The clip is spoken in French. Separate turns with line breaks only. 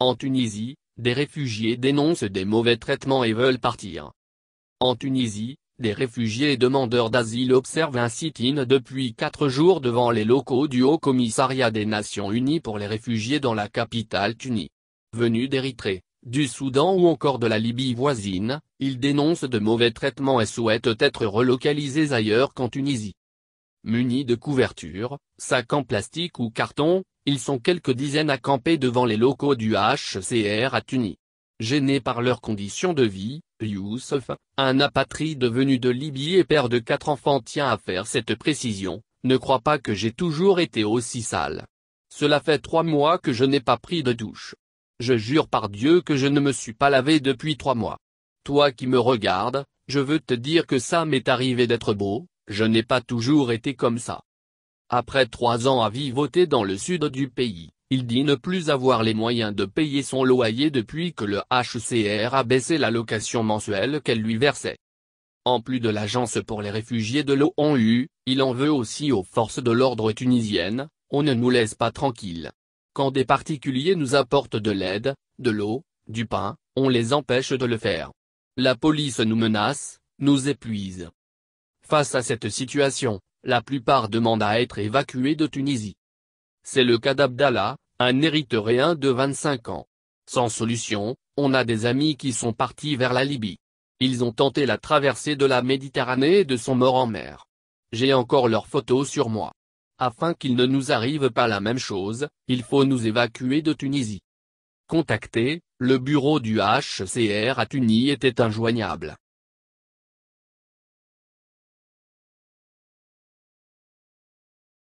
En Tunisie, des réfugiés dénoncent des mauvais traitements et veulent partir. En Tunisie, des réfugiés et demandeurs d'asile observent un sit-in depuis quatre jours devant les locaux du Haut Commissariat des Nations Unies pour les réfugiés dans la capitale Tunis. Venus d'Érythrée, du Soudan ou encore de la Libye voisine, ils dénoncent de mauvais traitements et souhaitent être relocalisés ailleurs qu'en Tunisie. Munis de couvertures, sacs en plastique ou carton, ils sont quelques dizaines à camper devant les locaux du HCR à Tunis. Gêné par leurs conditions de vie, Youssef, un apatride venu de Libye et père de quatre enfants tient à faire cette précision, ne crois pas que j'ai toujours été aussi sale. Cela fait trois mois que je n'ai pas pris de douche. Je jure par Dieu que je ne me suis pas lavé depuis trois mois. Toi qui me regardes, je veux te dire que ça m'est arrivé d'être beau, je n'ai pas toujours été comme ça. Après trois ans à vivoter dans le sud du pays, il dit ne plus avoir les moyens de payer son loyer depuis que le HCR a baissé la location mensuelle qu'elle lui versait. En plus de l'agence pour les réfugiés de l'ONU, il en veut aussi aux forces de l'ordre tunisiennes, on ne nous laisse pas tranquilles. Quand des particuliers nous apportent de l'aide, de l'eau, du pain, on les empêche de le faire. La police nous menace, nous épuise. Face à cette situation, la plupart demandent à être évacués de Tunisie. C'est le cas d'Abdallah, un érythréen de 25 ans. Sans solution, on a des amis qui sont partis vers la Libye. Ils ont tenté la traversée de la Méditerranée et de son mort en mer. J'ai encore leurs photos sur moi. Afin qu'il ne nous arrive pas la même chose, il faut nous évacuer de Tunisie. Contacté, le bureau du HCR à Tunis était injoignable.